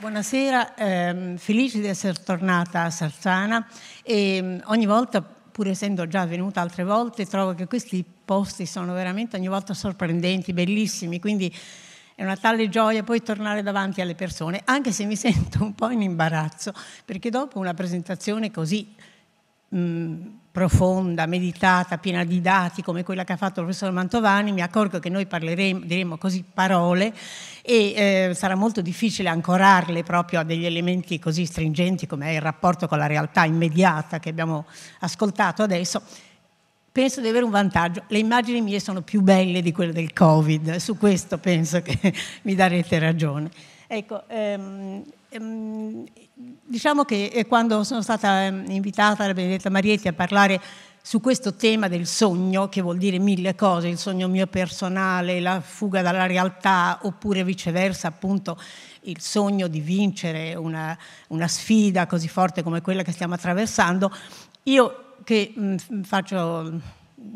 Buonasera, ehm, felice di essere tornata a Sarzana e mm, ogni volta, pur essendo già venuta altre volte, trovo che questi posti sono veramente ogni volta sorprendenti, bellissimi, quindi è una tale gioia poi tornare davanti alle persone, anche se mi sento un po' in imbarazzo, perché dopo una presentazione così... Mh, mm, profonda, meditata, piena di dati come quella che ha fatto il professor Mantovani, mi accorgo che noi parleremo, diremo così parole e eh, sarà molto difficile ancorarle proprio a degli elementi così stringenti come è il rapporto con la realtà immediata che abbiamo ascoltato adesso. Penso di avere un vantaggio, le immagini mie sono più belle di quelle del Covid, su questo penso che mi darete ragione. Ecco, ehm, ehm, Diciamo che eh, quando sono stata ehm, invitata da Benedetta Marietti a parlare su questo tema del sogno, che vuol dire mille cose, il sogno mio personale, la fuga dalla realtà, oppure viceversa, appunto, il sogno di vincere una, una sfida così forte come quella che stiamo attraversando, io che mh, faccio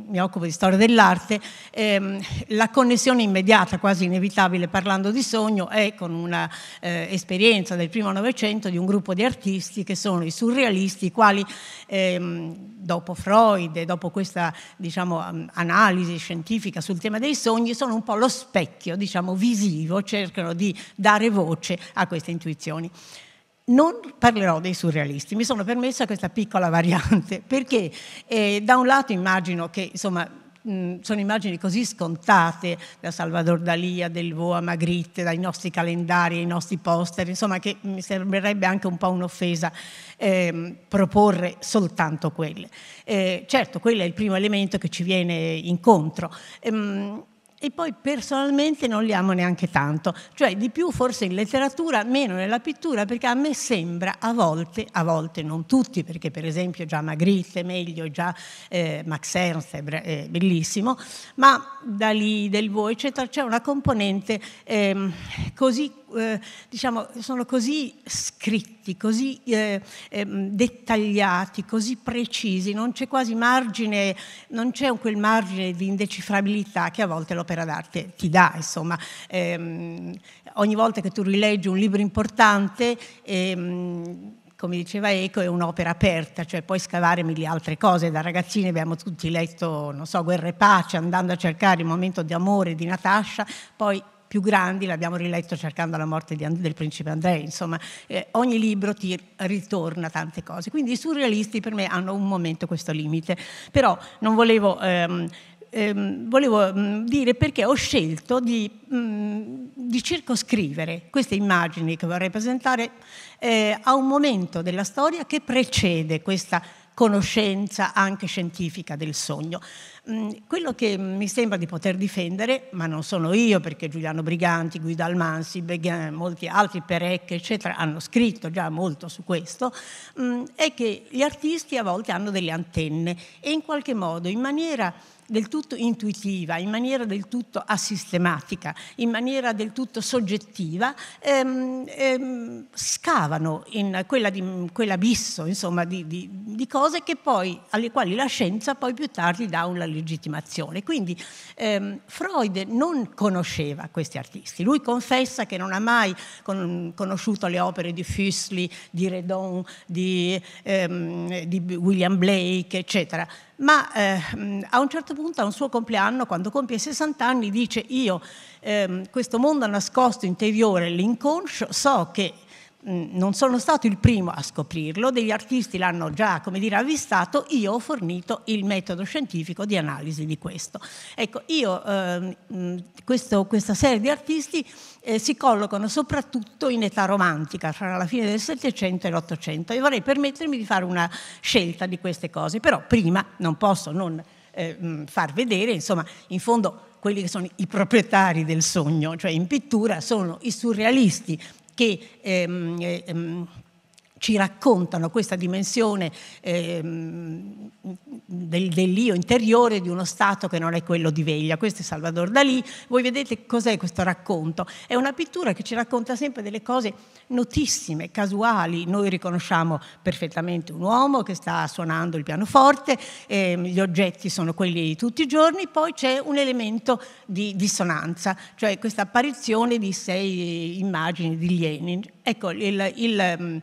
mi occupo di storia dell'arte, ehm, la connessione immediata, quasi inevitabile parlando di sogno, è con un'esperienza eh, del primo Novecento di un gruppo di artisti che sono i surrealisti, i quali ehm, dopo Freud e dopo questa diciamo, ehm, analisi scientifica sul tema dei sogni sono un po' lo specchio diciamo, visivo, cercano di dare voce a queste intuizioni. Non parlerò dei surrealisti, mi sono permessa questa piccola variante, perché eh, da un lato immagino che insomma, mh, sono immagini così scontate da Salvador Dalia, del Voa, Magritte, dai nostri calendari, ai nostri poster, insomma che mi sembrerebbe anche un po' un'offesa eh, proporre soltanto quelle. Eh, certo, quello è il primo elemento che ci viene incontro. Ehm, e poi personalmente non li amo neanche tanto, cioè di più forse in letteratura, meno nella pittura, perché a me sembra a volte, a volte non tutti, perché per esempio già Magritte, è meglio, già eh, Max Ernst è bellissimo, ma da lì, del Voi, eccetera, c'è una componente eh, così, eh, diciamo, sono così scritte riusciti, così eh, eh, dettagliati, così precisi, non c'è quasi margine, non c'è quel margine di indecifrabilità che a volte l'opera d'arte ti dà, insomma. Eh, ogni volta che tu rileggi un libro importante, ehm, come diceva Eco, è un'opera aperta, cioè puoi scavare mille altre cose. Da ragazzini abbiamo tutti letto, non so, Guerra e Pace, andando a cercare il momento di amore di Natascia, poi più grandi, l'abbiamo riletto cercando la morte And- del principe Andrei, insomma eh, ogni libro ti ritorna tante cose, quindi i surrealisti per me hanno un momento questo limite, però non volevo... Ehm, ehm, volevo mm, dire perché ho scelto di, mh, mm, di, circoscrivere queste immagini che vorrei presentare eh, a un momento della storia che precede questa conoscenza anche scientifica del sogno. Mm, quello che mi sembra di poter difendere, ma non sono io perché Giuliano Briganti, Guido Almansi, Beguin, molti altri, Perec, eccetera, hanno scritto già molto su questo, mm, è che gli artisti a volte hanno delle antenne e in qualche modo, in maniera del tutto intuitiva, in maniera del tutto assistematica, in maniera del tutto soggettiva, ehm, ehm, scavano in quella di, quell'abisso insomma, di, di, di cose poi, alle quali la scienza poi più tardi dà una legittimazione. Quindi ehm, Freud non conosceva questi artisti, lui confessa che non ha mai con, conosciuto le opere di Füssli, di Redon, di ehm, William Blake, eccetera ma eh, a un certo punto, a un suo compleanno, quando compie 60 anni, dice io eh, questo mondo nascosto interiore, l'inconscio, so che Mm, non sono stato il primo a scoprirlo, degli artisti l'hanno già, come dire, avvistato, io ho fornito il metodo scientifico di analisi di questo. Ecco, io, eh, questo, questa serie di artisti eh, si collocano soprattutto in età romantica, tra la fine del Settecento e l'Ottocento, e vorrei permettermi di fare una scelta di queste cose, però prima non posso non eh, mm, far vedere, insomma, in fondo quelli che sono i proprietari del sogno, cioè in pittura sono i surrealisti, che ehm, ehm, ci raccontano questa dimensione eh, del, dell'io interiore di uno stato che non è quello di veglia. Questo è Salvador Dalì. Voi vedete cos'è questo racconto? È una pittura che ci racconta sempre delle cose notissime, casuali. Noi riconosciamo perfettamente un uomo che sta suonando il pianoforte, eh, gli oggetti sono quelli di tutti i giorni, poi c'è un elemento di dissonanza, cioè questa apparizione di sei immagini di Lenin. Ecco, il, il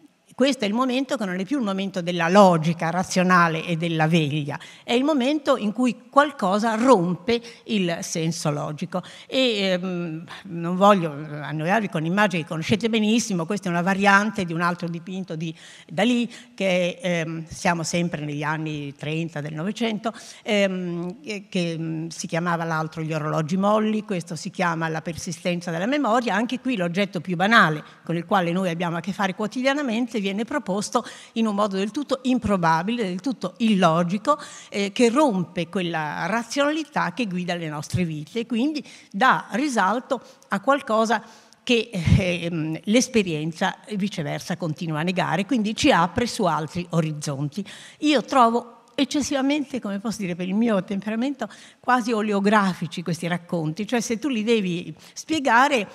Questo è il momento che non è più il momento della logica razionale e della veglia, è il momento in cui qualcosa rompe il senso logico. E ehm, non voglio annoiarvi con immagini che conoscete benissimo, questa è una variante di un altro dipinto di Dalì, che ehm, siamo sempre negli anni 30 del Novecento, ehm, che mm, si chiamava l'altro gli orologi molli, questo si chiama la persistenza della memoria, anche qui l'oggetto più banale con il quale noi abbiamo a che fare quotidianamente viene viene proposto in un modo del tutto improbabile, del tutto illogico, eh, che rompe quella razionalità che guida le nostre vite e quindi dà risalto a qualcosa che eh, ehm, l'esperienza viceversa continua a negare, quindi ci apre su altri orizzonti. Io trovo eccessivamente, come posso dire, per il mio temperamento, quasi oleografici questi racconti, cioè se tu li devi spiegare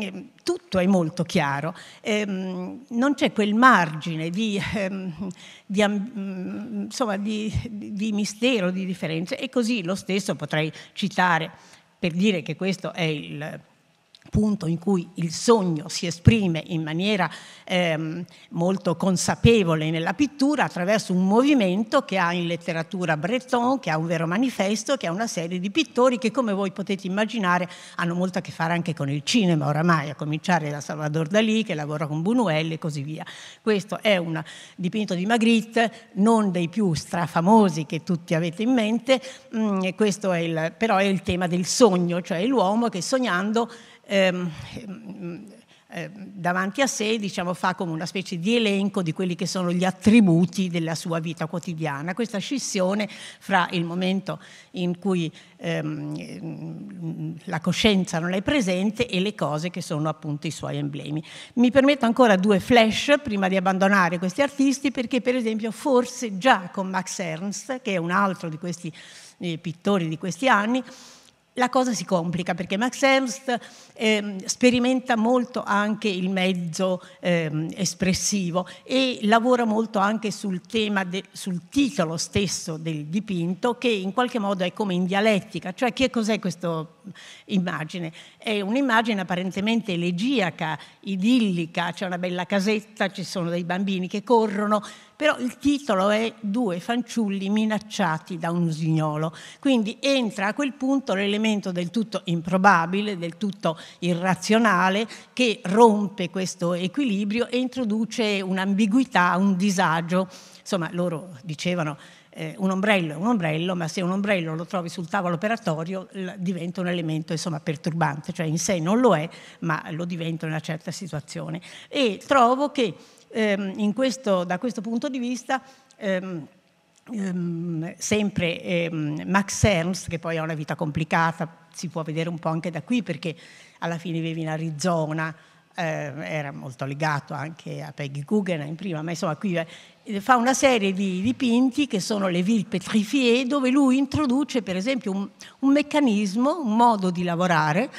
Ehm, tutto è molto chiaro, eh, non c'è quel margine di, ehm, di, mm, insomma, di, di mistero, di differenza e così lo stesso potrei citare per dire che questo è il punto in cui il sogno si esprime in maniera ehm, molto consapevole nella pittura attraverso un movimento che ha in letteratura Breton, che ha un vero manifesto, che ha una serie di pittori che come voi potete immaginare hanno molto a che fare anche con il cinema oramai, a cominciare da Salvador Dalì che lavora con Buñuel e così via. Questo è un dipinto di Magritte, non dei più strafamosi che tutti avete in mente, mm, questo è il, però è il tema del sogno, cioè l'uomo che sognando Ehm, ehm, ehm, davanti a sé, diciamo, fa come una specie di elenco di quelli che sono gli attributi della sua vita quotidiana. Questa scissione fra il momento in cui ehm, ehm la coscienza non è presente e le cose che sono appunto i suoi emblemi. Mi permetto ancora due flash prima di abbandonare questi artisti perché per esempio forse già con Max Ernst, che è un altro di questi eh, pittori di questi anni, la cosa si complica perché Max Ernst eh, sperimenta molto anche il mezzo eh, espressivo e lavora molto anche sul tema, de, sul titolo stesso del dipinto che in qualche modo è come in dialettica, cioè che cos'è questa immagine? È un'immagine apparentemente elegiaca, idillica, c'è una bella casetta, ci sono dei bambini che corrono, però il titolo è Due fanciulli minacciati da un usignolo, quindi entra a quel punto l'elemento del tutto improbabile, del tutto irrazionale, che rompe questo equilibrio e introduce un'ambiguità, un disagio. Insomma, loro dicevano... Eh, un ombrello è un ombrello, ma se un ombrello lo trovi sul tavolo operatorio l- diventa un elemento insomma, perturbante, cioè in sé non lo è, ma lo diventa in una certa situazione. E trovo che ehm, questo, da questo punto di vista... Ehm, Um, sempre um, Max Ernst, che poi ha una vita complicata, si può vedere un po' anche da qui perché alla fine vive in Arizona, eh, era molto legato anche a Peggy Guggenheim prima, ma insomma qui eh, fa una serie di dipinti che sono le ville petrifiée dove lui introduce per esempio un, un meccanismo, un modo di lavorare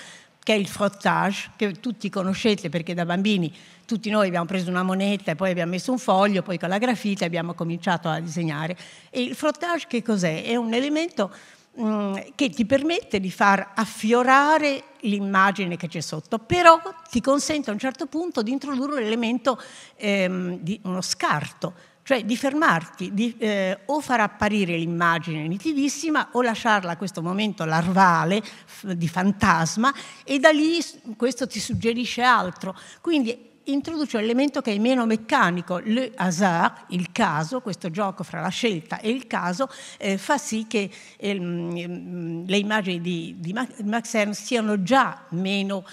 che è il frottage, che tutti conoscete perché da bambini tutti noi abbiamo preso una moneta e poi abbiamo messo un foglio, poi con la grafite abbiamo cominciato a disegnare. E il frottage che cos'è? È un elemento mm, che ti permette di far affiorare l'immagine che c'è sotto, però ti consente a un certo punto di introdurre l'elemento ehm, di uno scarto, cioè di fermarti, di, eh, o far apparire l'immagine nitidissima o lasciarla a questo momento larvale, di fantasma, e da lì questo ti suggerisce altro. Quindi introduce un elemento che è meno meccanico, le hasard, il caso, questo gioco fra la scelta e il caso, eh, fa sì che eh, le immagini di, di Max Ernst siano già meno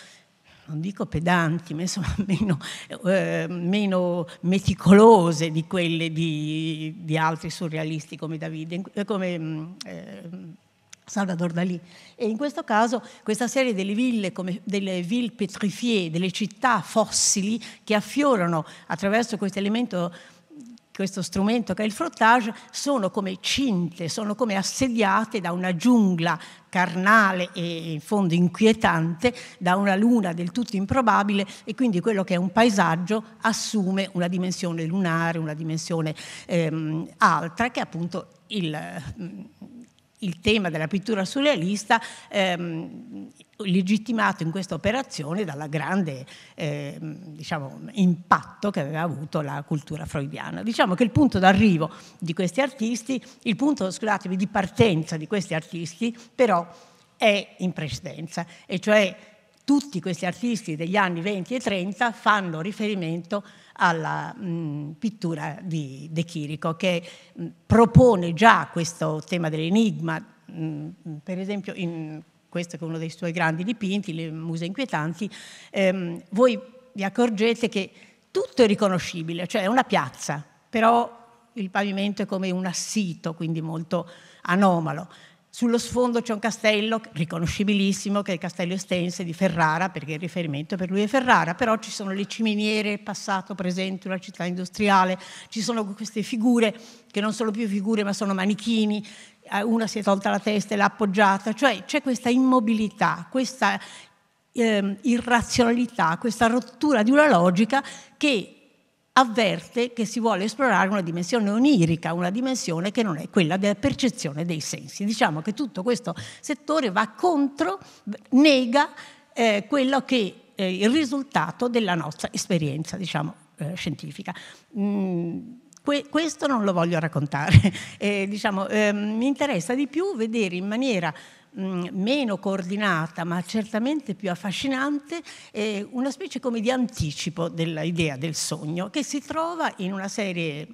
non dico pedanti, ma insomma meno, eh, meno meticolose di quelle di, di, altri surrealisti come Davide, eh, come mm, eh, Salvador Dalì. E in questo caso questa serie delle ville, come delle ville petrifiée, delle città fossili che affiorano attraverso questo elemento questo strumento che è il frottage, sono come cinte, sono come assediate da una giungla carnale e in fondo inquietante, da una luna del tutto improbabile e quindi quello che è un paesaggio assume una dimensione lunare, una dimensione ehm, altra che appunto il il tema della pittura surrealista ehm, legittimato in questa operazione dalla grande eh, diciamo, impatto che aveva avuto la cultura freudiana. Diciamo che il punto d'arrivo di questi artisti, il punto scusatemi, di partenza di questi artisti però è in precedenza, e cioè tutti questi artisti degli anni 20 e 30 fanno riferimento alla mh, mm, pittura di De Chirico, che mh, mm, propone già questo tema dell'enigma, mh, mm, per esempio in questo che è uno dei suoi grandi dipinti, Le Muse Inquietanti, ehm, voi vi accorgete che tutto è riconoscibile, cioè è una piazza, però il pavimento è come un assito, quindi molto anomalo. Sullo sfondo c'è un castello riconoscibilissimo che è il castello Estense di Ferrara, perché il riferimento per lui è Ferrara, però ci sono le ciminiere, passato, presente, una città industriale, ci sono queste figure che non sono più figure ma sono manichini, eh, una si è tolta la testa e l'ha appoggiata, cioè c'è questa immobilità, questa eh, irrazionalità, questa rottura di una logica che avverte che si vuole esplorare una dimensione onirica, una dimensione che non è quella della percezione dei sensi. Diciamo che tutto questo settore va contro, nega eh, quello che è eh, il risultato della nostra esperienza diciamo, eh, scientifica. Mm, que- questo non lo voglio raccontare, eh, diciamo, ehm, mi interessa di più vedere in maniera Mm, meno coordinata ma certamente più affascinante, è una specie come di anticipo dell'idea del sogno che si trova in una serie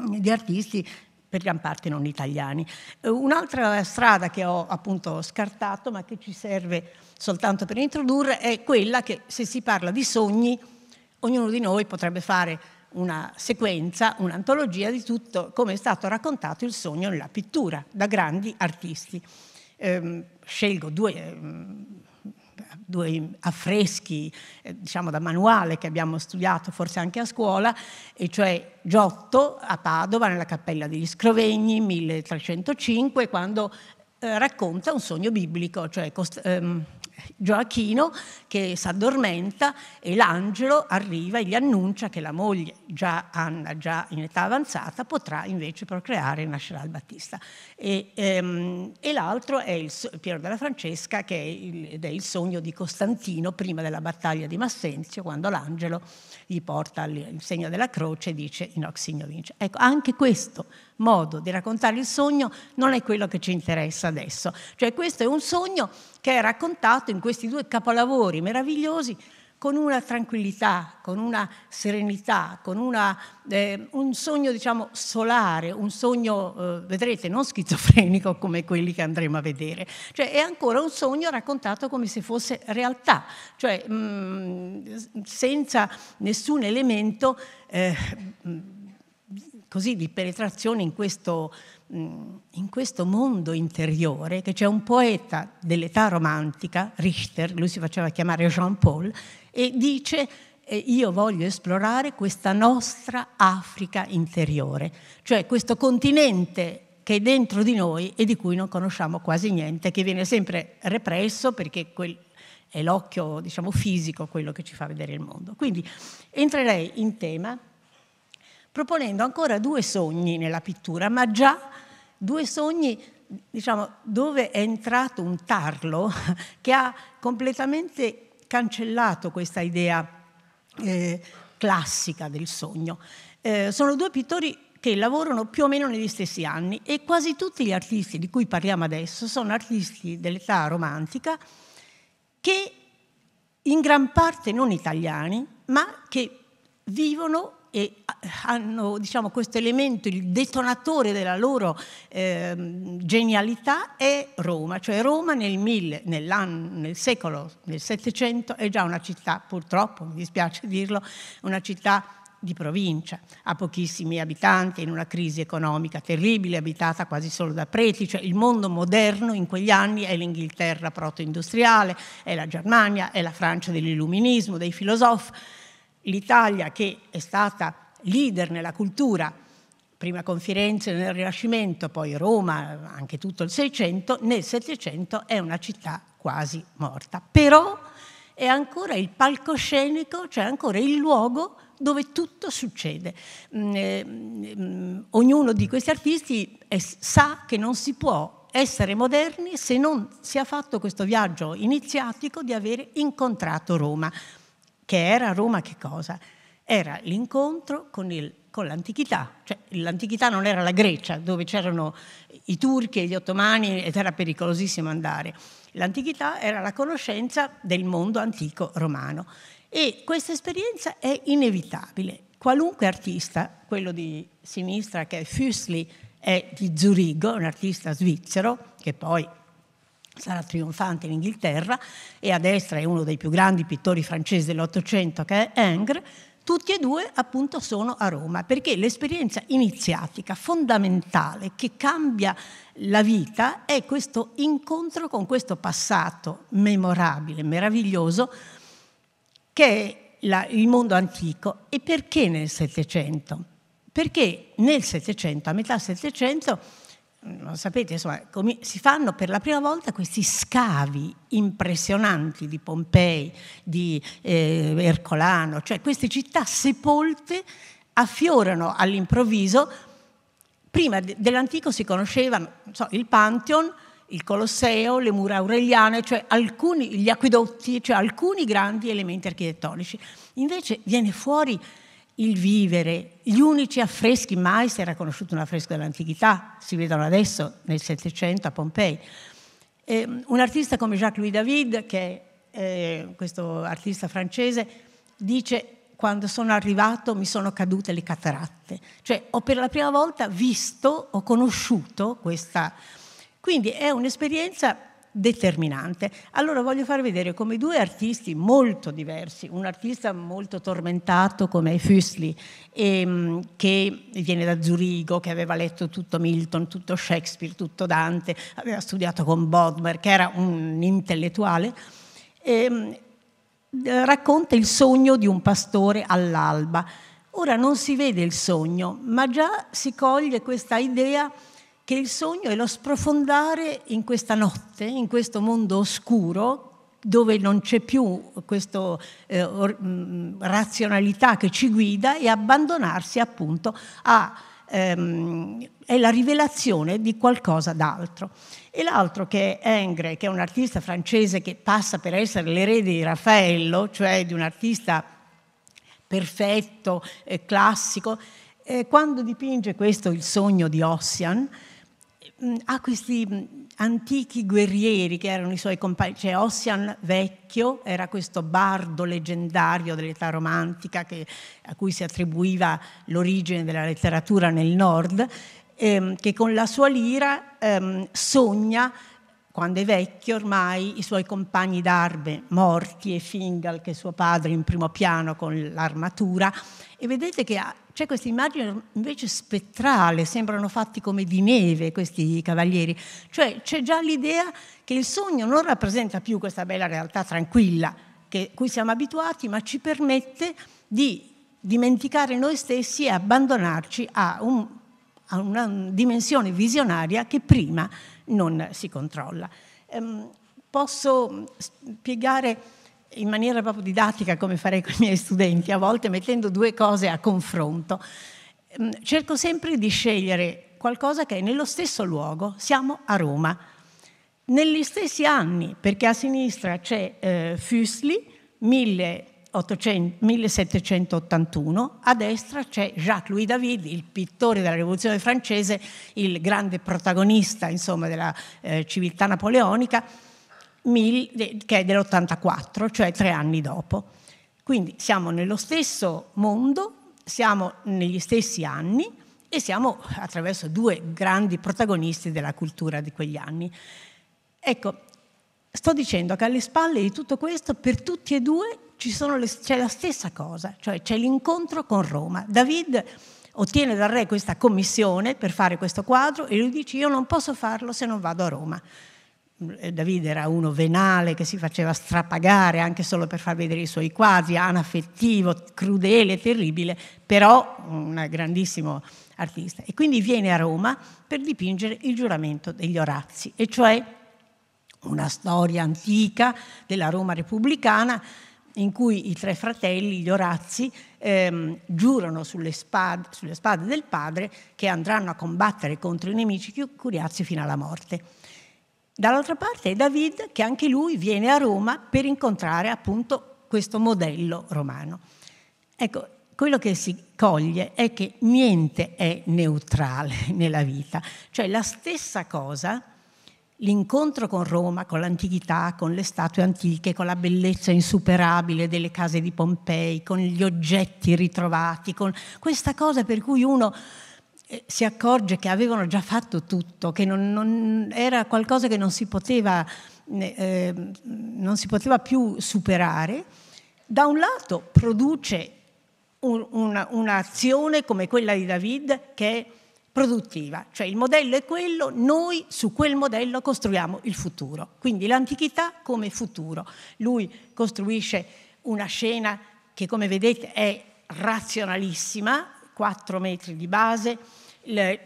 mm, di artisti per gran parte non italiani. Eh, un'altra strada che ho appunto scartato, ma che ci serve soltanto per introdurre, è quella che se si parla di sogni, ognuno di noi potrebbe fare una sequenza, un'antologia di tutto come è stato raccontato il sogno nella pittura da grandi artisti. Ehm, scelgo due, ehm, due affreschi eh, diciamo da manuale che abbiamo studiato forse anche a scuola, e cioè Giotto a Padova nella cappella degli Scrovegni 1305 quando eh, racconta un sogno biblico, cioè ehm, Gioacchino che addormenta e l'angelo arriva e gli annuncia che la moglie, già Anna, già in età avanzata, potrà invece procreare e nascerà il Battista. E, ehm, e l'altro è il, Piero della Francesca che è il, ed è il sogno di Costantino prima della battaglia di Massenzio quando l'angelo gli porta il segno della croce e dice in oxigno vince. Ecco, anche questo modo di raccontare il sogno non è quello che ci interessa adesso. Cioè questo è un sogno che è raccontato in questi due capolavori meravigliosi con una tranquillità, con una serenità, con una, eh, un sogno diciamo solare, un sogno, eh, vedrete, non schizofrenico come quelli che andremo a vedere, cioè è ancora un sogno raccontato come se fosse realtà, cioè mh, mm, senza nessun elemento eh, così di penetrazione in questo, mm, in questo mondo interiore che c'è un poeta dell'età romantica, Richter, lui si faceva chiamare Jean-Paul, e dice eh, io voglio esplorare questa nostra Africa interiore, cioè questo continente che è dentro di noi e di cui non conosciamo quasi niente, che viene sempre represso perché quel, è l'occhio diciamo, fisico quello che ci fa vedere il mondo. Quindi entrerei in tema proponendo ancora due sogni nella pittura, ma già due sogni diciamo, dove è entrato un tarlo che ha completamente cancellato questa idea eh, classica del sogno. Eh, sono due pittori che lavorano più o meno negli stessi anni e quasi tutti gli artisti di cui parliamo adesso sono artisti dell'età romantica che in gran parte non italiani, ma che vivono e eh, hanno diciamo, questo elemento, il detonatore della loro eh, genialità è Roma, cioè Roma nel, mille, nel secolo, nel Settecento, è già una città, purtroppo, mi dispiace dirlo, una città di provincia, ha pochissimi abitanti, in una crisi economica terribile, abitata quasi solo da preti, cioè il mondo moderno in quegli anni è l'Inghilterra proto-industriale, è la Germania, è la Francia dell'illuminismo, dei filosofi, l'Italia che è stata leader nella cultura, prima con Firenze nel Rinascimento, poi Roma, anche tutto il Seicento, nel Settecento è una città quasi morta. Però è ancora il palcoscenico, cioè ancora il luogo dove tutto succede. Mm, eh, mm, ognuno di questi artisti sa che non si può essere moderni se non si è fatto questo viaggio iniziatico di aver incontrato Roma che era Roma che cosa? Era l'incontro con, il, con l'antichità, cioè l'antichità non era la Grecia dove c'erano i turchi e gli ottomani ed era pericolosissimo andare, l'antichità era la conoscenza del mondo antico romano e questa esperienza è inevitabile. Qualunque artista, quello di sinistra che è Füssli è di Zurigo, un artista svizzero che poi sarà trionfante in Inghilterra e a destra è uno dei più grandi pittori francesi dell'Ottocento che è Engre, tutti e due appunto sono a Roma, perché l'esperienza iniziatica fondamentale che cambia la vita è questo incontro con questo passato memorabile, meraviglioso, che è la, il mondo antico. E perché nel Settecento? Perché nel Settecento, a metà Settecento, lo sapete, insomma, si fanno per la prima volta questi scavi impressionanti di Pompei, di eh, Ercolano, cioè queste città sepolte affiorano all'improvviso. Prima dell'antico si conoscevano so, il Pantheon, il Colosseo, le mura aureliane, cioè alcuni, gli acquedotti, cioè alcuni grandi elementi architettonici. Invece viene fuori il vivere, gli unici affreschi, mai si era conosciuto un affresco dell'antichità, si vedono adesso nel Settecento a Pompei. Eh, un artista come Jacques-Louis David, che è eh, questo artista francese, dice quando sono arrivato mi sono cadute le cataratte, cioè ho per la prima volta visto, ho conosciuto questa... Quindi è un'esperienza determinante. Allora voglio far vedere come due artisti molto diversi, un artista molto tormentato come Füssli, ehm, che viene da Zurigo, che aveva letto tutto Milton, tutto Shakespeare, tutto Dante, aveva studiato con Bodmer, che era un intellettuale, ehm, racconta il sogno di un pastore all'alba. Ora non si vede il sogno, ma già si coglie questa idea che il sogno è lo sprofondare in questa notte, in questo mondo oscuro dove non c'è più questa eh, mm, razionalità che ci guida e abbandonarsi appunto a, ehm, è la rivelazione di qualcosa d'altro. E l'altro che è Engre, che è un artista francese che passa per essere l'erede di Raffaello, cioè di un artista perfetto, eh, classico, eh, quando dipinge questo il sogno di Ossian, Mm, ha questi mm, antichi guerrieri che erano i suoi compagni, cioè Ossian vecchio era questo bardo leggendario dell'età romantica che, a cui si attribuiva l'origine della letteratura nel nord, ehm, che con la sua lira ehm, sogna quando è vecchio ormai i suoi compagni d'arme morti e Fingal che è suo padre in primo piano con l'armatura e vedete che c'è questa immagine invece spettrale, sembrano fatti come di neve questi cavalieri, cioè c'è già l'idea che il sogno non rappresenta più questa bella realtà tranquilla a cui siamo abituati, ma ci permette di dimenticare noi stessi e abbandonarci a, un, a una dimensione visionaria che prima non si controlla. Ehm, posso spiegare in maniera proprio didattica come farei con i miei studenti, a volte mettendo due cose a confronto, mm, cerco sempre di scegliere qualcosa che è nello stesso luogo, siamo a Roma, negli stessi anni, perché a sinistra c'è eh, Fusli, 1781, a destra c'è Jacques-Louis David, il pittore della Rivoluzione francese, il grande protagonista insomma, della eh, civiltà napoleonica, che è dell'84, cioè tre anni dopo. Quindi siamo nello stesso mondo, siamo negli stessi anni e siamo attraverso due grandi protagonisti della cultura di quegli anni. Ecco, sto dicendo che alle spalle di tutto questo, per tutti e due, le, c'è la stessa cosa, cioè c'è l'incontro con Roma. David ottiene dal re questa commissione per fare questo quadro e lui dice io non posso farlo se non vado a Roma. Eh, Davide era uno venale che si faceva strapagare anche solo per far vedere i suoi quadri, anaffettivo, crudele, terribile, però un grandissimo artista. E quindi viene a Roma per dipingere il giuramento degli Orazi, e cioè una storia antica della Roma repubblicana in cui i tre fratelli, gli Orazi, ehm, giurano sulle spade, sulle spade del padre che andranno a combattere contro i nemici più curiazzi fino alla morte. Dall'altra parte è David che anche lui viene a Roma per incontrare appunto questo modello romano. Ecco, quello che si coglie è che niente è neutrale nella vita, cioè la stessa cosa, l'incontro con Roma, con l'antichità, con le statue antiche, con la bellezza insuperabile delle case di Pompei, con gli oggetti ritrovati, con questa cosa per cui uno eh, si accorge che avevano già fatto tutto, che non, non era qualcosa che non si, poteva, eh, non si, poteva, più superare, da un lato produce un, una, un'azione come quella di David che è produttiva, cioè il modello è quello, noi su quel modello costruiamo il futuro, quindi l'antichità come futuro. Lui costruisce una scena che come vedete è razionalissima, 4 metri di base,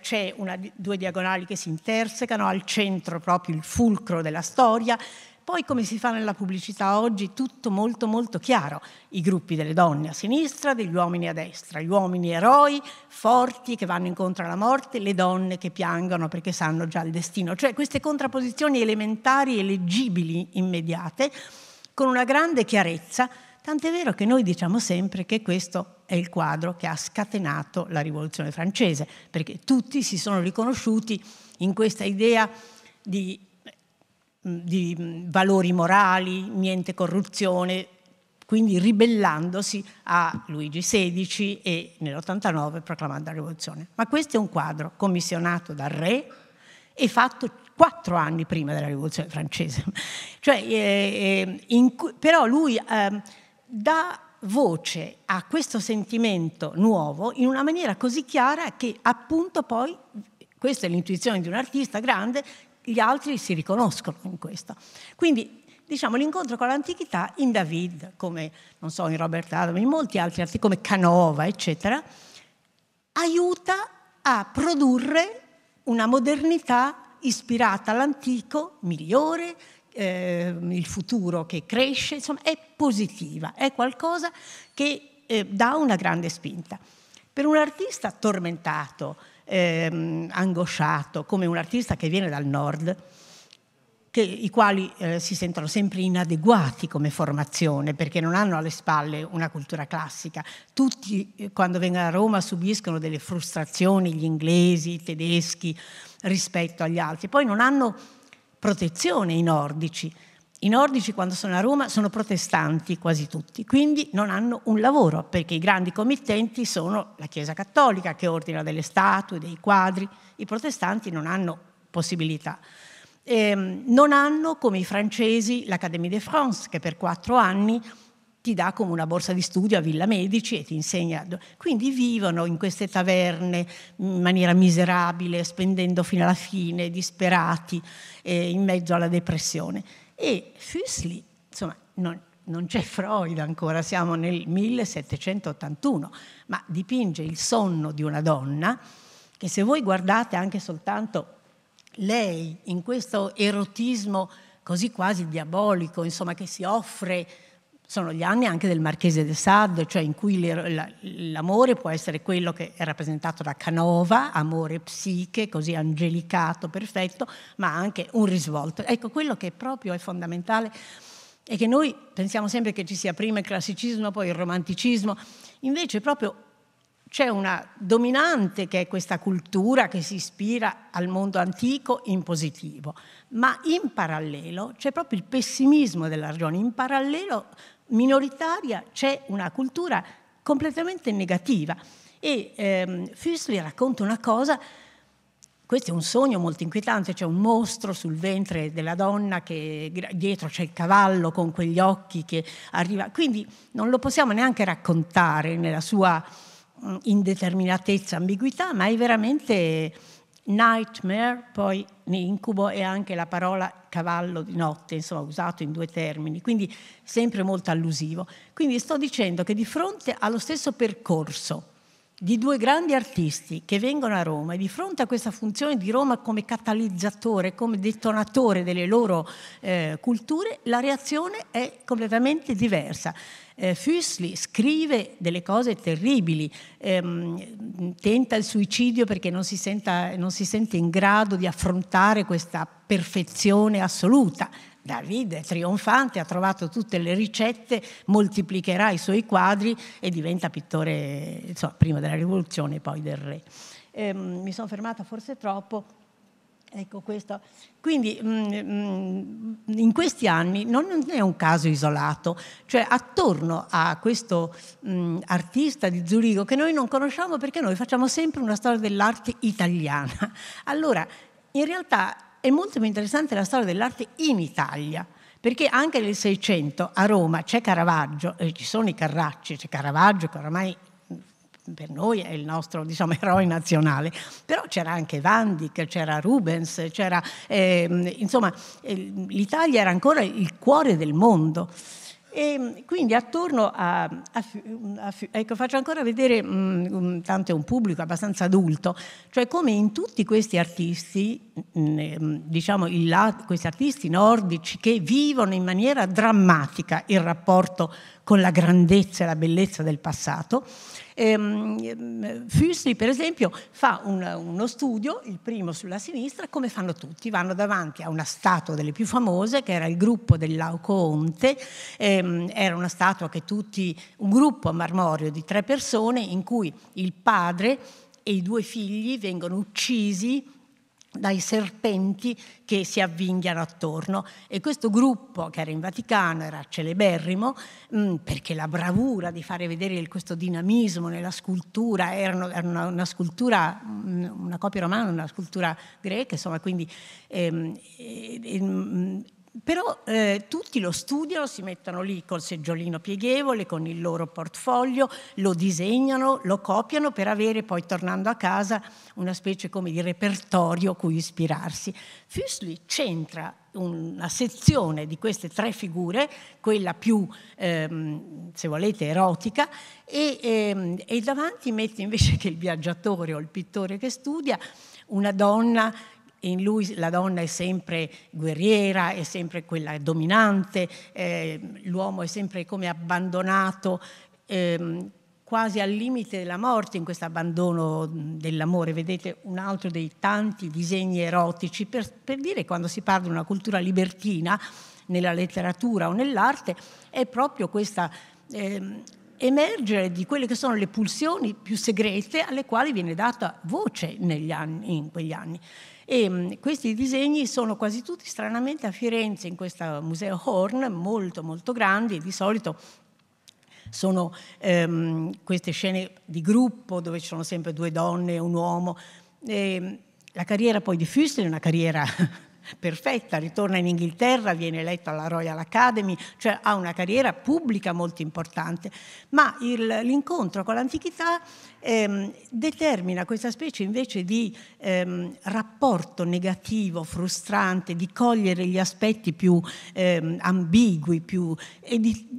c'è una, due diagonali che si intersecano, al centro proprio il fulcro della storia. Poi come si fa nella pubblicità oggi, tutto molto molto chiaro, i gruppi delle donne a sinistra, degli uomini a destra, gli uomini eroi, forti che vanno incontro alla morte, le donne che piangono perché sanno già il destino, cioè queste contrapposizioni elementari e leggibili, immediate, con una grande chiarezza Tant'è vero che noi diciamo sempre che questo è il quadro che ha scatenato la rivoluzione francese, perché tutti si sono riconosciuti in questa idea di, mm, di mm, valori morali, niente corruzione, quindi ribellandosi a Luigi XVI e nell'89 proclamando la rivoluzione. Ma questo è un quadro commissionato dal re e fatto quattro anni prima della rivoluzione francese. Cioè, eh, eh in, però lui... Eh, dà voce a questo sentimento nuovo in una maniera così chiara che appunto poi, questa è l'intuizione di un artista grande, gli altri si riconoscono in questo. Quindi diciamo l'incontro con l'antichità in David, come non so, in Robert Adam, in molti altri artisti come Canova, eccetera, aiuta a produrre una modernità ispirata all'antico, migliore, eh, il futuro che cresce, insomma è positiva, è qualcosa che eh, dà una grande spinta. Per un artista tormentato, ehm, angosciato, come un artista che viene dal nord, che, i quali eh, si sentono sempre inadeguati come formazione perché non hanno alle spalle una cultura classica. Tutti eh, quando vengono a Roma subiscono delle frustrazioni, gli inglesi, i tedeschi rispetto agli altri, poi non hanno protezione i nordici. I nordici quando sono a Roma sono protestanti quasi tutti, quindi non hanno un lavoro perché i grandi committenti sono la Chiesa Cattolica che ordina delle statue, dei quadri, i protestanti non hanno possibilità. Eh, non hanno come i francesi l'Académie de France che per quattro anni ti dà come una borsa di studio a Villa Medici e ti insegna. Quindi vivono in queste taverne in maniera miserabile, spendendo fino alla fine, disperati, eh, in mezzo alla depressione. E Füssli, insomma, non, non c'è Freud ancora, siamo nel 1781, ma dipinge il sonno di una donna che se voi guardate anche soltanto lei in questo erotismo così quasi diabolico, insomma, che si offre sono gli anni anche del Marchese de Sade, cioè in cui l'amore può essere quello che è rappresentato da Canova, amore psiche, così angelicato, perfetto, ma anche un risvolto. Ecco, quello che proprio è fondamentale è che noi pensiamo sempre che ci sia prima il classicismo, poi il romanticismo, invece proprio c'è una dominante che è questa cultura che si ispira al mondo antico in positivo, ma in parallelo c'è proprio il pessimismo della ragione, in parallelo minoritaria c'è una cultura completamente negativa. E ehm, Füssli racconta una cosa, questo è un sogno molto inquietante, c'è un mostro sul ventre della donna che dietro c'è il cavallo con quegli occhi che arriva, quindi non lo possiamo neanche raccontare nella sua Mm, indeterminatezza, ambiguità, ma è veramente nightmare, poi incubo è anche la parola cavallo di notte, insomma usato in due termini, quindi sempre molto allusivo. Quindi sto dicendo che di fronte allo stesso percorso di due grandi artisti che vengono a Roma e di fronte a questa funzione di Roma come catalizzatore, come detonatore delle loro eh, culture, la reazione è completamente diversa eh, Füssli scrive delle cose terribili, ehm, tenta il suicidio perché non si, senta, non si sente in grado di affrontare questa perfezione assoluta. David è trionfante, ha trovato tutte le ricette, moltiplicherà i suoi quadri e diventa pittore insomma, prima della rivoluzione e poi del re. Eh, mi sono fermata forse troppo, Ecco questo. Quindi mm, mm, in questi anni non, è un caso isolato, cioè attorno a questo mm, artista di Zurigo che noi non conosciamo perché noi facciamo sempre una storia dell'arte italiana. Allora, in realtà è molto più interessante la storia dell'arte in Italia perché anche nel Seicento a Roma c'è Caravaggio, eh, ci sono i Carracci, c'è Caravaggio che oramai per noi è il nostro diciamo, eroe nazionale, però c'era anche Van Dyck, c'era Rubens, c'era, ehm, eh, insomma l'Italia era ancora il cuore del mondo. E ehm, quindi attorno a, a, a, ecco, faccio ancora vedere, mh, mm, mm, tanto è un pubblico abbastanza adulto, cioè come in tutti questi artisti, mh, mm, ehm, diciamo il, questi artisti nordici che vivono in maniera drammatica il rapporto con la grandezza e la bellezza del passato, Ehm, Füssli, per esempio, fa un, uno studio, il primo sulla sinistra, come fanno tutti. Vanno davanti a una statua delle più famose, che era il gruppo del Laocoonte. Ehm, era una statua che tutti, un gruppo a marmorio di tre persone, in cui il padre e i due figli vengono uccisi dai serpenti che si avvinghiano attorno. E questo gruppo, che era in Vaticano, era celeberrimo, mm, perché la bravura di fare vedere questo dinamismo nella scultura, era una, una scultura, mm, una copia romana, una scultura greca, insomma, quindi... Ehm, ehm, però eh, tutti lo studiano, si mettono lì col seggiolino pieghevole, con il loro portfolio, lo disegnano, lo copiano per avere poi tornando a casa una specie come di repertorio a cui ispirarsi. Fuseli centra una sezione di queste tre figure, quella più, ehm, se volete, erotica, e, ehm, e davanti mette invece che il viaggiatore o il pittore che studia una donna in lui la donna è sempre guerriera, è sempre quella dominante, eh, l'uomo è sempre come abbandonato, ehm, quasi al limite della morte in questo abbandono dell'amore. Vedete un altro dei tanti disegni erotici per, per dire quando si parla di una cultura libertina nella letteratura o nell'arte è proprio questa... Ehm, emergere di quelle che sono le pulsioni più segrete alle quali viene data voce anni, in quegli anni. E mm, questi disegni sono quasi tutti stranamente a Firenze, in questo museo Horn, molto molto grandi, di solito sono ehm, queste scene di gruppo dove ci sono sempre due donne e un uomo. E mm, la carriera poi di Füssel è una carriera perfetta, ritorna in Inghilterra, viene eletto alla Royal Academy, cioè ha una carriera pubblica molto importante, ma il, l'incontro con l'antichità ehm, determina questa specie invece di ehm, rapporto negativo, frustrante, di cogliere gli aspetti più ehm, ambigui più, e di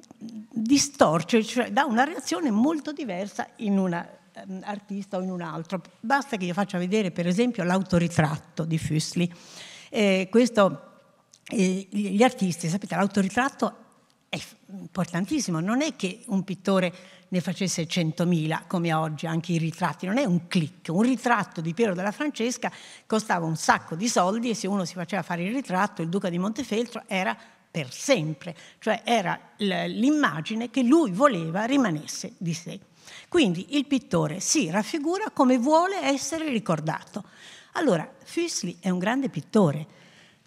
distorce, cioè dà una reazione molto diversa in una ehm, artista o in un altro. Basta che io faccia vedere per esempio l'autoritratto di Füssli. Eh, questo, eh, gli artisti, sapete, l'autoritratto è importantissimo, non è che un pittore ne facesse 100.000 come oggi, anche i ritratti, non è un click, un ritratto di Piero della Francesca costava un sacco di soldi e se uno si faceva fare il ritratto, il duca di Montefeltro era per sempre, cioè era l'immagine che lui voleva rimanesse di sé. Quindi il pittore si raffigura come vuole essere ricordato. Allora, Füssli è un grande pittore.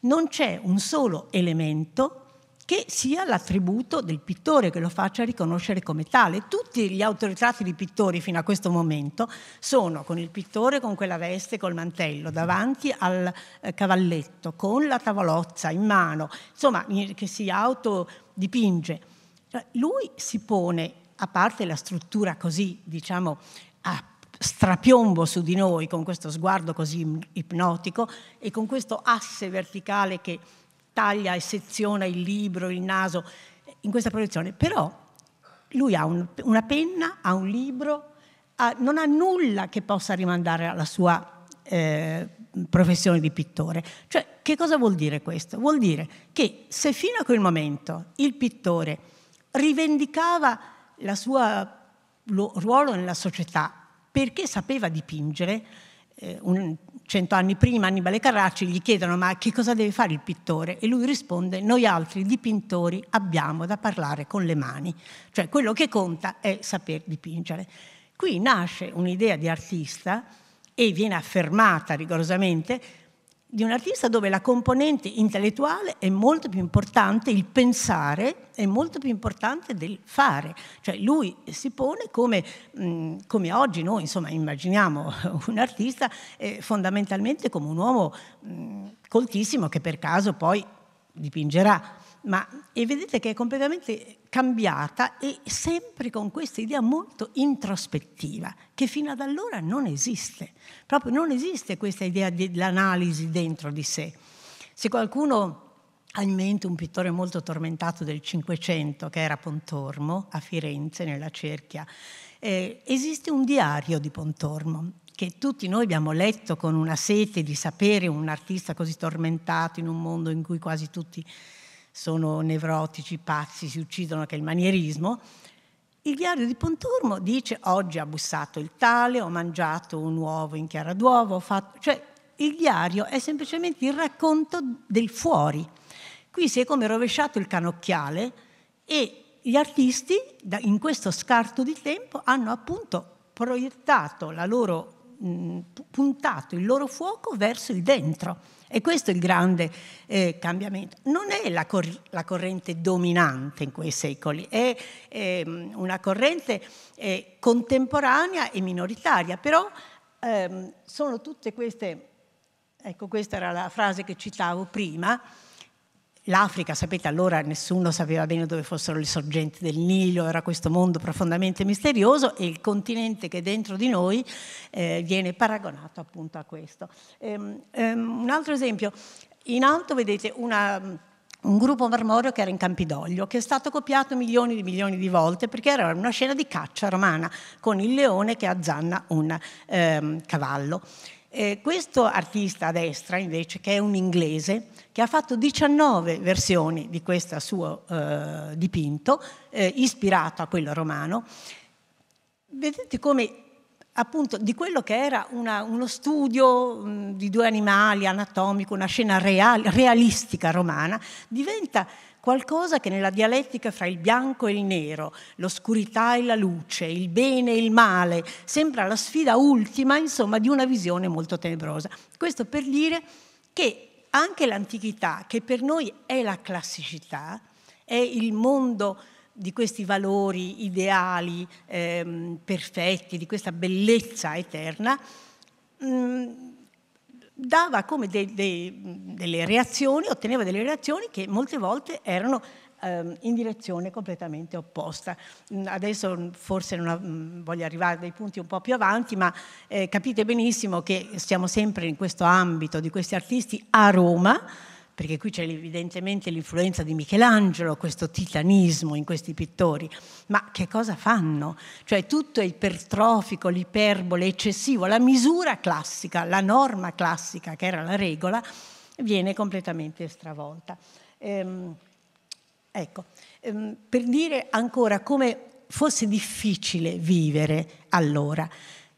Non c'è un solo elemento che sia l'attributo del pittore che lo faccia riconoscere come tale. Tutti gli autoritratti di pittori fino a questo momento sono con il pittore con quella veste, col mantello, davanti al eh, cavalletto, con la tavolozza in mano, insomma, che si autodipinge. Cioè, lui si pone, a parte la struttura così, diciamo, a strapiombo su di noi con questo sguardo così ipnotico e con questo asse verticale che taglia e seziona il libro, il naso, in questa proiezione. Però lui ha un, una penna, ha un libro, ha, non ha nulla che possa rimandare alla sua eh, professione di pittore. Cioè, che cosa vuol dire questo? Vuol dire che se fino a quel momento il pittore rivendicava il suo ruolo nella società, perché sapeva dipingere. Eh, un, cento anni prima Annibale Carracci gli chiedono ma che cosa deve fare il pittore e lui risponde noi altri dipintori abbiamo da parlare con le mani, cioè quello che conta è saper dipingere. Qui nasce un'idea di artista e viene affermata rigorosamente di un artista dove la componente intellettuale è molto più importante, il pensare è molto più importante del fare. Cioè lui si pone come, come oggi noi insomma, immaginiamo un artista eh, fondamentalmente come un uomo coltissimo che per caso poi dipingerà ma e vedete che è completamente cambiata e sempre con questa idea molto introspettiva, che fino ad allora non esiste. Proprio non esiste questa idea dell'analisi dentro di sé. Se qualcuno ha in mente un pittore molto tormentato del Cinquecento, che era Pontormo, a Firenze, nella cerchia, eh, esiste un diario di Pontormo che tutti noi abbiamo letto con una sete di sapere un artista così tormentato in un mondo in cui quasi tutti sono nevrotici, pazzi, si uccidono, che è il manierismo. Il diario di Ponturmo dice oggi ha bussato il tale, ho mangiato un uovo in chiara d'uovo, ho fatto... Cioè il diario è semplicemente il racconto del fuori. Qui si è come rovesciato il canocchiale e gli artisti in questo scarto di tempo hanno appunto proiettato la loro mh, mm, puntato il loro fuoco verso il dentro. E questo è il grande eh, cambiamento. Non è la, cor- la, corrente dominante in quei secoli, è, è mm, una corrente eh, contemporanea e minoritaria, però ehm, sono tutte queste, ecco questa era la frase che citavo prima, L'Africa, sapete, allora nessuno sapeva bene dove fossero le sorgenti del Nilo, era questo mondo profondamente misterioso e il continente che è dentro di noi eh, viene paragonato appunto a questo. Um, um, un altro esempio, in alto vedete una un gruppo marmoreo che era in Campidoglio, che è stato copiato milioni e milioni di volte perché era una scena di caccia romana con il leone che azzanna un ehm, cavallo. Eh, questo artista a destra invece, che è un inglese, che ha fatto 19 versioni di questo suo eh, dipinto, eh, ispirato a quello romano, vedete come appunto di quello che era una, uno studio mh, mm, di due animali anatomico, una scena real, realistica romana, diventa qualcosa che nella dialettica fra il bianco e il nero, l'oscurità e la luce, il bene e il male, sembra la sfida ultima, insomma, di una visione molto tenebrosa. Questo per dire che anche l'antichità, che per noi è la classicità, è il mondo di questi valori ideali ehm, perfetti, di questa bellezza eterna, mh, mm, dava come dei, dei, delle reazioni, otteneva delle reazioni che molte volte erano ehm, in direzione completamente opposta. Mm, adesso mm, forse non mm, voglio arrivare a dei punti un po' più avanti, ma eh, capite benissimo che stiamo sempre in questo ambito di questi artisti a Roma, perché qui c'è evidentemente l'influenza di Michelangelo, questo titanismo in questi pittori, ma che cosa fanno? Cioè tutto è ipertrofico, l'iperbole, eccessivo, la misura classica, la norma classica che era la regola, viene completamente stravolta. Ehm, ecco, ehm, per dire ancora come fosse difficile vivere allora,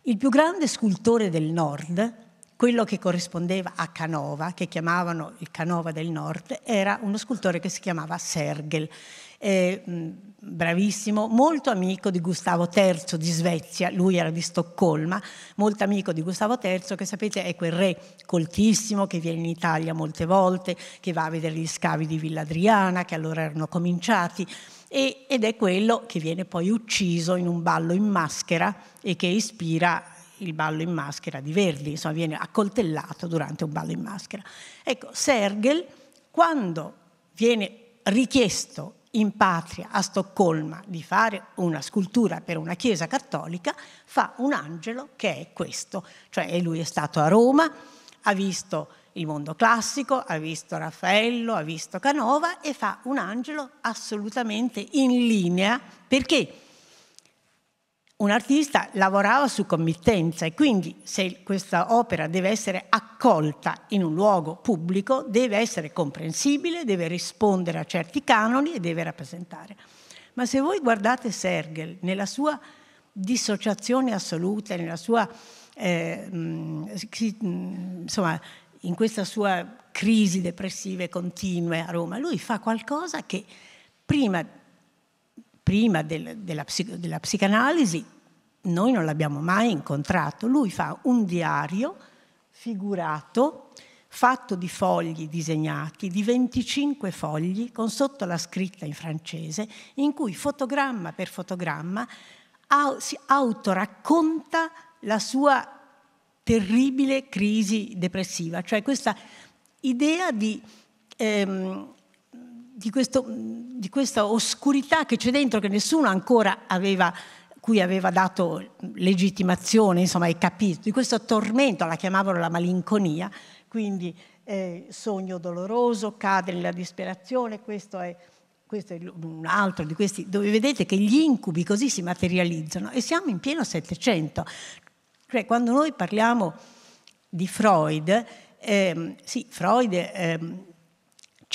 il più grande scultore del nord, quello che corrispondeva a Canova, che chiamavano il Canova del Nord, era uno scultore che si chiamava Sergel, eh, bravissimo, molto amico di Gustavo III di Svezia, lui era di Stoccolma, molto amico di Gustavo III che sapete è quel re coltissimo che viene in Italia molte volte, che va a vedere gli scavi di Villa Adriana che allora erano cominciati ed è quello che viene poi ucciso in un ballo in maschera e che ispira il ballo in maschera di Verdi, insomma viene accoltellato durante un ballo in maschera. Ecco, Sergel quando viene richiesto in patria a Stoccolma di fare una scultura per una chiesa cattolica, fa un angelo che è questo, cioè lui è stato a Roma, ha visto il mondo classico, ha visto Raffaello, ha visto Canova e fa un angelo assolutamente in linea perché un artista lavorava su committenza e quindi se questa opera deve essere accolta in un luogo pubblico deve essere comprensibile, deve rispondere a certi canoni e deve rappresentare. Ma se voi guardate Sergel nella sua dissociazione assoluta, nella sua, eh, insomma, in questa sua crisi depressiva continue a Roma, lui fa qualcosa che prima prima del, della, della psicanalisi, noi non l'abbiamo mai incontrato. Lui fa un diario figurato, fatto di fogli disegnati, di 25 fogli, con sotto la scritta in francese, in cui fotogramma per fotogramma si autoracconta la sua terribile crisi depressiva, cioè questa idea di ehm, di, questo, di, questa oscurità che c'è dentro, che nessuno ancora aveva, cui aveva dato legittimazione, insomma, e capito, di questo tormento, la chiamavano la malinconia, quindi eh, sogno doloroso, cade nella disperazione, questo è, questo è un altro di questi, dove vedete che gli incubi così si materializzano e siamo in pieno Settecento. Cioè, quando noi parliamo di Freud, ehm, sì, Freud... Ehm,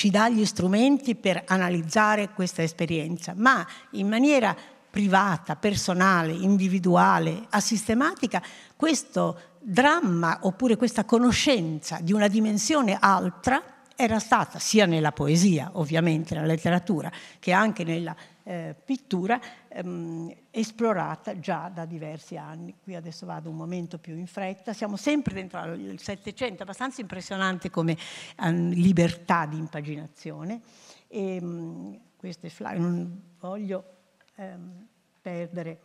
ci dà gli strumenti per analizzare questa esperienza, ma in maniera privata, personale, individuale, asistematica, questo dramma oppure questa conoscenza di una dimensione altra era stata sia nella poesia, ovviamente, nella letteratura, che anche nella eh, pittura, ehm, esplorata già da diversi anni. Qui adesso vado un momento più in fretta, siamo sempre dentro il Settecento, abbastanza impressionante come um, libertà di impaginazione. E, um, queste fly, non voglio um, perdere,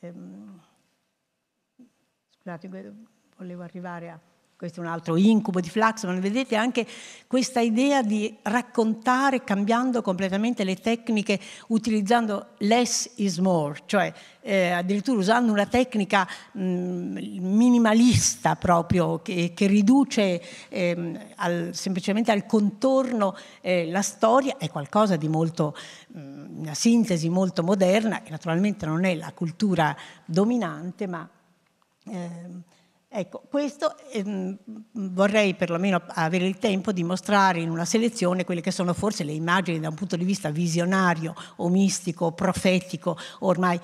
ehm, scusate, volevo arrivare a questo è un altro incubo di Flaxman, vedete anche questa idea di raccontare cambiando completamente le tecniche, utilizzando less is more, cioè eh, addirittura usando una tecnica mh, mm, minimalista proprio che, che riduce eh, al, semplicemente al contorno eh, la storia, è qualcosa di molto, mh, mm, una sintesi molto moderna che naturalmente non è la cultura dominante, ma... Ehm, Ecco, questo ehm, vorrei perlomeno avere il tempo di mostrare in una selezione quelle che sono forse le immagini da un punto di vista visionario o mistico, o profetico, ormai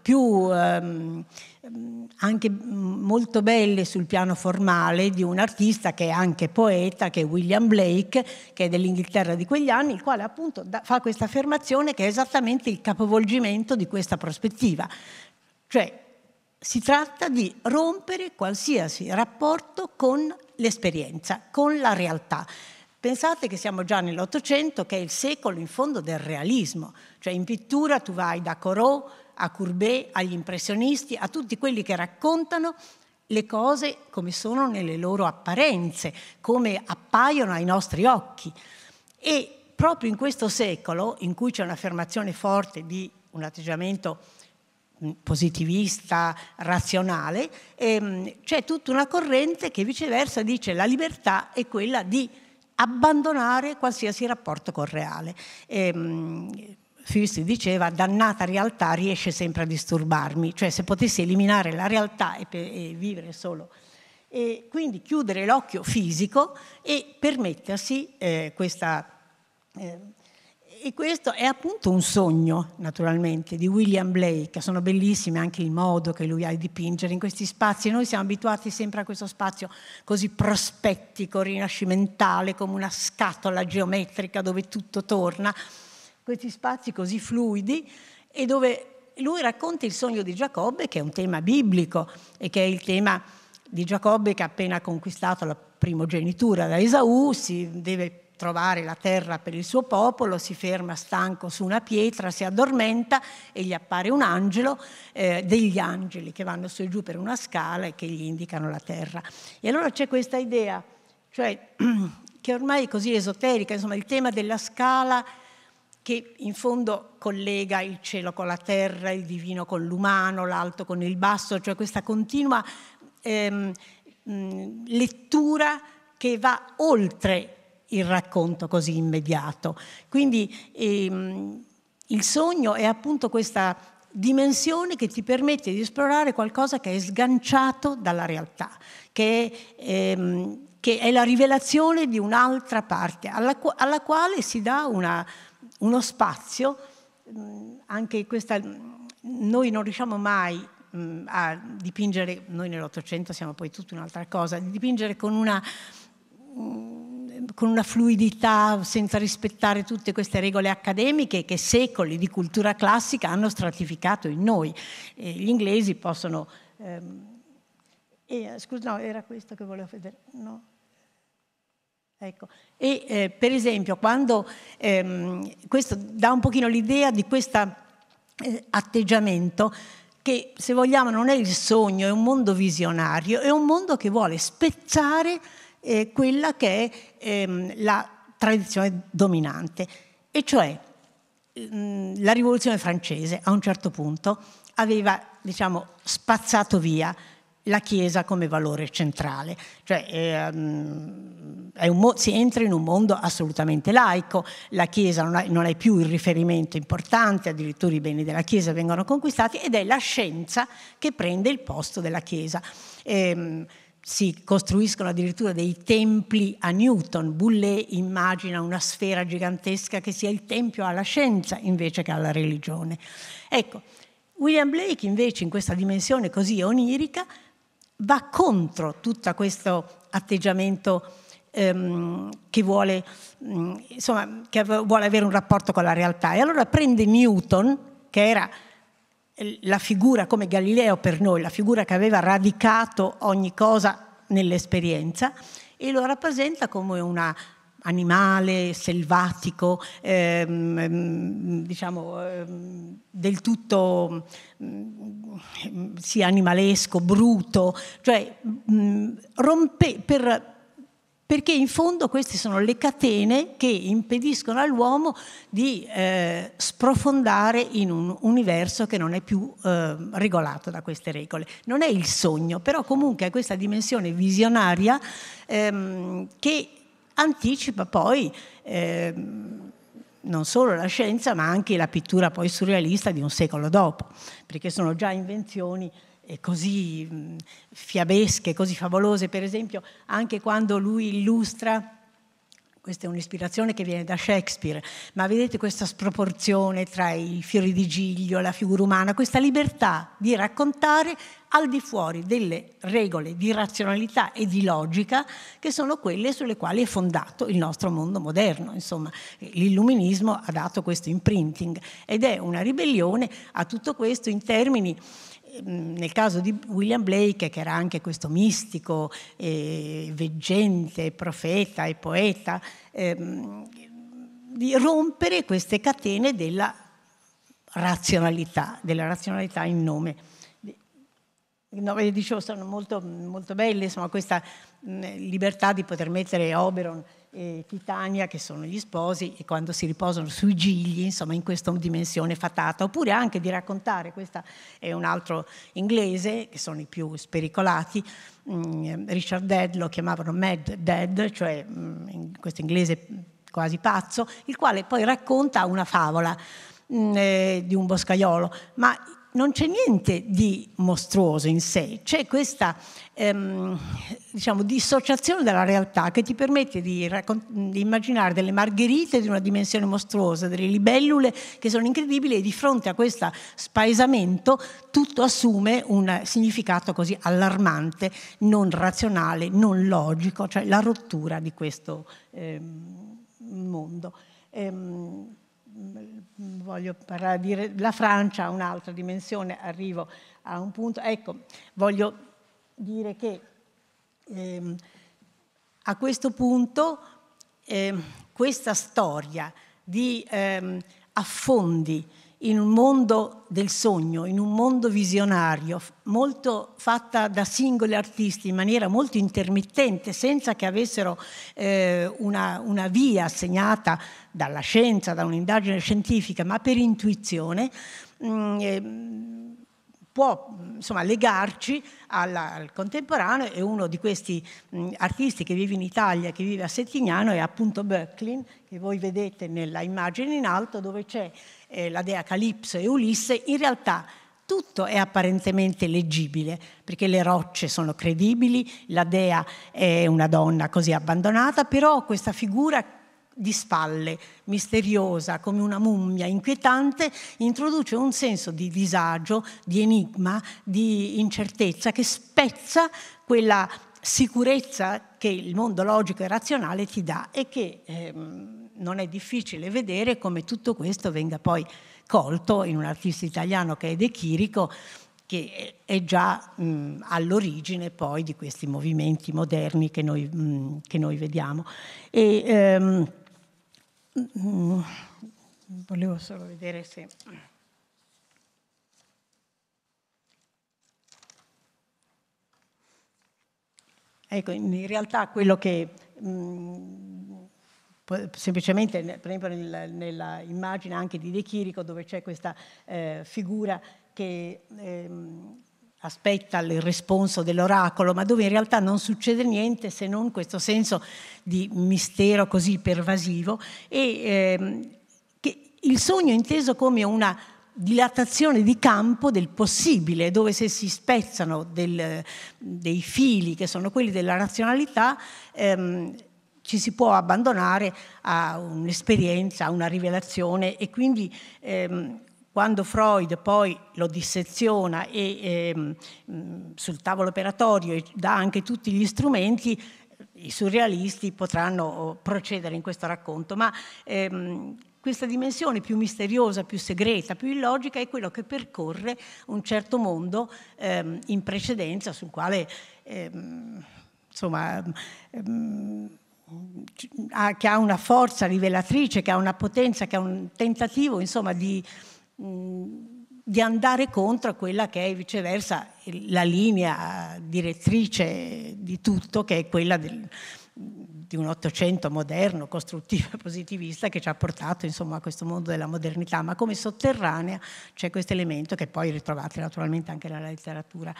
più ehm, ehm, anche molto belle sul piano formale di un artista che è anche poeta, che è William Blake, che è dell'Inghilterra di quegli anni, il quale appunto fa questa affermazione che è esattamente il capovolgimento di questa prospettiva. Cioè, si tratta di rompere qualsiasi rapporto con l'esperienza, con la realtà. Pensate che siamo già nell'Ottocento, che è il secolo in fondo del realismo, cioè in pittura tu vai da Corot a Courbet, agli impressionisti, a tutti quelli che raccontano le cose come sono nelle loro apparenze, come appaiono ai nostri occhi. E proprio in questo secolo, in cui c'è un'affermazione forte di un atteggiamento positivista, razionale, ehm, c'è tutta una corrente che viceversa dice la libertà è quella di abbandonare qualsiasi rapporto col reale. Ehm, Fust diceva, dannata realtà riesce sempre a disturbarmi, cioè se potessi eliminare la realtà e, e vivere solo e quindi chiudere l'occhio fisico e permettersi eh, questa eh, e questo è appunto un sogno, naturalmente, di William Blake. Sono bellissime anche il modo che lui ha di dipingere in questi spazi. Noi siamo abituati sempre a questo spazio così prospettico, rinascimentale, come una scatola geometrica dove tutto torna. Questi spazi così fluidi e dove lui racconta il sogno di Giacobbe, che è un tema biblico e che è il tema di Giacobbe che ha appena conquistato la primogenitura da Esaù, si deve trovare la terra per il suo popolo, si ferma stanco su una pietra, si addormenta e gli appare un angelo, eh, degli angeli che vanno su e giù per una scala e che gli indicano la terra. E allora c'è questa idea, cioè che ormai è così esoterica, insomma il tema della scala che in fondo collega il cielo con la terra, il divino con l'umano, l'alto con il basso, cioè questa continua ehm, mm, lettura che va oltre il racconto così immediato. Quindi ehm, il sogno è appunto questa dimensione che ti permette di esplorare qualcosa che è sganciato dalla realtà, che, ehm, che è la rivelazione di un'altra parte, alla, alla quale si dà una, uno spazio, anche questa, noi non riusciamo mai a dipingere, noi nell'Ottocento siamo poi tutta un'altra cosa, di dipingere con una con una fluidità senza rispettare tutte queste regole accademiche che secoli di cultura classica hanno stratificato in noi. E gli inglesi possono... Ehm, eh, scusa, no, era questo che volevo vedere. No. Ecco. E eh, per esempio, quando ehm, questo dà un pochino l'idea di questo eh, atteggiamento che se vogliamo non è il sogno, è un mondo visionario, è un mondo che vuole spezzare eh, quella che è ehm, la tradizione dominante, e cioè mh, la rivoluzione francese a un certo punto aveva diciamo, spazzato via la Chiesa come valore centrale, cioè ehm, mo- si entra in un mondo assolutamente laico, la Chiesa non, ha, non è più il riferimento importante, addirittura i beni della Chiesa vengono conquistati ed è la scienza che prende il posto della Chiesa. Ehm, si costruiscono addirittura dei templi a Newton. Boulle immagina una sfera gigantesca che sia il tempio alla scienza invece che alla religione. Ecco, William Blake invece in questa dimensione così onirica va contro tutto questo atteggiamento ehm, che, vuole, mm, insomma, che vuole avere un rapporto con la realtà. E allora prende Newton, che era la figura come Galileo per noi, la figura che aveva radicato ogni cosa nell'esperienza e lo rappresenta come un animale selvatico, ehm, ehm diciamo ehm, del tutto mh, mm, sì, animalesco, bruto, cioè mm, rompe, per perché in fondo queste sono le catene che impediscono all'uomo di eh, sprofondare in un universo che non è più eh, regolato da queste regole. Non è il sogno, però comunque è questa dimensione visionaria ehm, che anticipa poi ehm, non solo la scienza, ma anche la pittura poi surrealista di un secolo dopo, perché sono già invenzioni così mm, fiabesche, così favolose, per esempio anche quando lui illustra questa è un'ispirazione che viene da Shakespeare, ma vedete questa sproporzione tra i fiori di giglio, la figura umana, questa libertà di raccontare al di fuori delle regole di razionalità e di logica che sono quelle sulle quali è fondato il nostro mondo moderno. Insomma, l'illuminismo ha dato questo imprinting ed è una ribellione a tutto questo in termini nel caso di William Blake, che era anche questo mistico, eh, veggente, profeta e poeta, ehm, di rompere queste catene della razionalità, della razionalità in nome. No, dicevo, sono molto, molto belle, insomma, questa mh, libertà di poter mettere Oberon e Titania, che sono gli sposi, e quando si riposano sui gigli, insomma, in questa dimensione fatata. Oppure anche di raccontare, questo è un altro inglese, che sono i più spericolati, mm, Richard Dead lo chiamavano Mad Dead, cioè mm, questo inglese quasi pazzo, il quale poi racconta una favola mm, eh, di un boscaiolo, ma non c'è niente di mostruoso in sé, c'è questa ehm, diciamo, dissociazione dalla realtà che ti permette di, raccont- di, immaginare delle margherite di una dimensione mostruosa, delle libellule che sono incredibili e di fronte a questo spaesamento tutto assume un significato così allarmante, non razionale, non logico, cioè la rottura di questo ehm, mondo. Ehm, voglio parlare di la Francia ha un'altra dimensione, arrivo a un punto, ecco, voglio dire che ehm, a questo punto ehm, questa storia di ehm, affondi in un mondo del sogno, in un mondo visionario, molto fatta da singoli artisti in maniera molto intermittente, senza che avessero eh, una, una, via segnata dalla scienza, da un'indagine scientifica, ma per intuizione, mh, mm, ehm, può insomma, legarci alla, al contemporaneo e uno di questi mh, mm, artisti che vive in Italia, che vive a Settignano, è appunto Böcklin, che voi vedete nella immagine in alto dove c'è eh, la dea Calipso e Ulisse, in realtà tutto è apparentemente leggibile, perché le rocce sono credibili, la dea è una donna così abbandonata, però questa figura di spalle, misteriosa come una mummia inquietante, introduce un senso di disagio, di enigma, di incertezza che spezza quella sicurezza che il mondo logico e razionale ti dà e che ehm, non è difficile vedere come tutto questo venga poi colto in un artista italiano che è De Chirico, che è già mh, all'origine poi di questi movimenti moderni che noi, mh, che noi vediamo. E, ehm, volevo solo vedere se... Ecco, in realtà quello che mm, semplicemente, per esempio nella immagine anche di De Chirico, dove c'è questa eh, figura che ehm, aspetta il risponso dell'oracolo, ma dove in realtà non succede niente se non questo senso di mistero così pervasivo e ehm, il sogno inteso come una dilatazione di campo del possibile, dove se si spezzano del, dei fili che sono quelli della razionalità, ehm, ci si può abbandonare a un'esperienza, a una rivelazione e quindi ehm, quando Freud poi lo disseziona e, ehm, sul tavolo operatorio e dà anche tutti gli strumenti, i surrealisti potranno oh, procedere in questo racconto, ma ehm, questa dimensione più misteriosa, più segreta, più illogica è quello che percorre un certo mondo ehm, in precedenza sul quale ehm, insomma ehm, ha, che ha una forza rivelatrice, che ha una potenza, che ha un tentativo insomma di Mm, di andare contro quella che è viceversa la linea direttrice di tutto, che è quella del, di un Ottocento moderno, costruttivo e positivista che ci ha portato insomma, a questo mondo della modernità, ma come sotterranea c'è questo elemento che poi ritrovate naturalmente anche nella letteratura.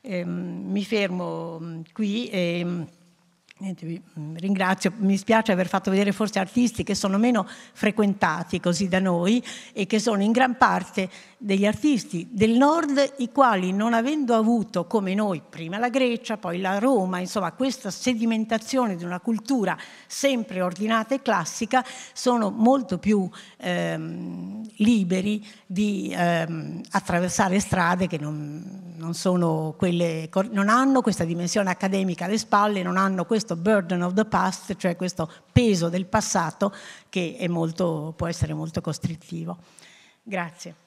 Ehm, mi fermo mm, qui. E, ehm, Niente, vi mm, ringrazio, mi spiace aver fatto vedere forse artisti che sono meno frequentati così da noi e che sono in gran parte degli artisti del nord i quali non avendo avuto come noi prima la Grecia, poi la Roma, insomma questa sedimentazione di una cultura sempre ordinata e classica, sono molto più ehm, liberi di ehm, attraversare strade che non, non, quelle, non hanno questa dimensione accademica alle spalle, non hanno questo questo burden of the past, cioè questo peso del passato che molto, può essere molto costrittivo. Grazie.